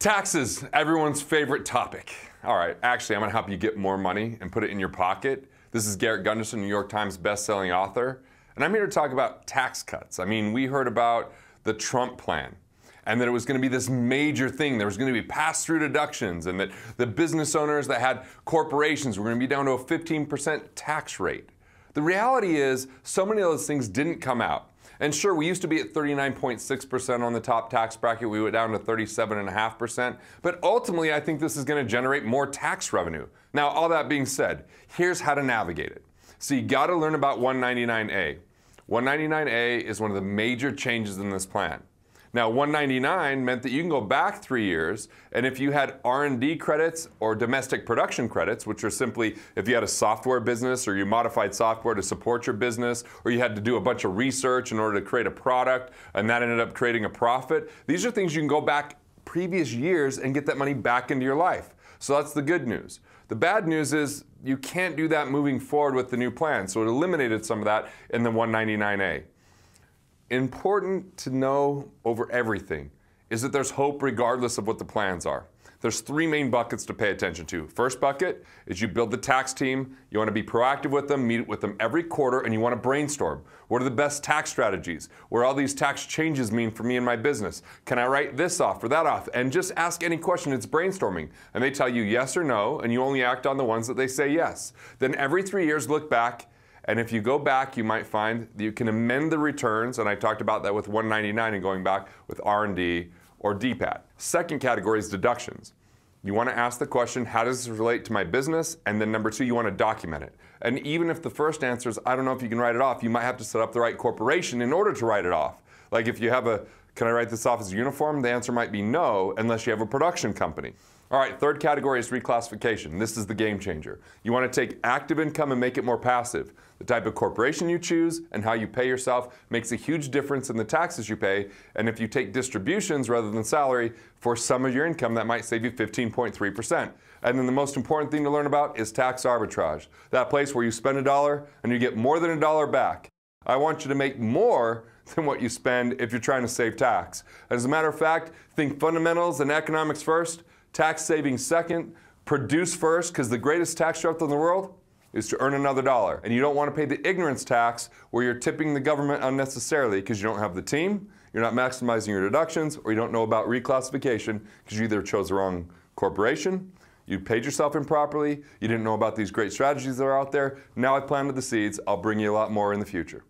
Taxes, everyone's favorite topic. All right, actually, I'm gonna help you get more money and put it in your pocket. This is Garrett Gunderson, New York Times best-selling author, and I'm here to talk about tax cuts. I mean, we heard about the Trump plan and that it was going to be this major thing. There was going to be pass through deductions, and that the business owners that had corporations were going to be down to a 15% tax rate. The reality is, so many of those things didn't come out. And sure, we used to be at 39.6% on the top tax bracket. We went down to 37.5%. But ultimately, I think this is going to generate more tax revenue. Now, all that being said, here's how to navigate it. So you got to learn about 199A. 199A is one of the major changes in this plan. Now, 199 meant that you can go back three years, and if you had R&D credits or domestic production credits, which are simply if you had a software business or you modified software to support your business, or you had to do a bunch of research in order to create a product, and that ended up creating a profit, these are things you can go back previous years and get that money back into your life. So that's the good news. The bad news is you can't do that moving forward with the new plan, so it eliminated some of that in the 199A important to know over everything is that there's hope regardless of what the plans are. There's three main buckets to pay attention to. First bucket is you build the tax team. You want to be proactive with them, meet with them every quarter, and you want to brainstorm. What are the best tax strategies? What do all these tax changes mean for me and my business? Can I write this off or that off? And just ask any question. It's brainstorming. And they tell you yes or no, and you only act on the ones that they say yes. Then every three years, look back and if you go back, you might find that you can amend the returns, and I talked about that with 199 and going back with R&D or DPAT. Second category is deductions. You want to ask the question, how does this relate to my business? And then number two, you want to document it. And even if the first answer is, I don't know if you can write it off, you might have to set up the right corporation in order to write it off. Like if you have a, can I write this off as a uniform? The answer might be no, unless you have a production company. All right, third category is reclassification. This is the game changer. You want to take active income and make it more passive. The type of corporation you choose and how you pay yourself makes a huge difference in the taxes you pay. And if you take distributions rather than salary for some of your income, that might save you 15.3%. And then the most important thing to learn about is tax arbitrage that place where you spend a dollar and you get more than a dollar back. I want you to make more than what you spend if you're trying to save tax. As a matter of fact, think fundamentals and economics first tax savings second, produce first, because the greatest tax threat in the world is to earn another dollar. And you don't want to pay the ignorance tax where you're tipping the government unnecessarily because you don't have the team, you're not maximizing your deductions, or you don't know about reclassification because you either chose the wrong corporation, you paid yourself improperly, you didn't know about these great strategies that are out there. Now I planted the seeds, I'll bring you a lot more in the future.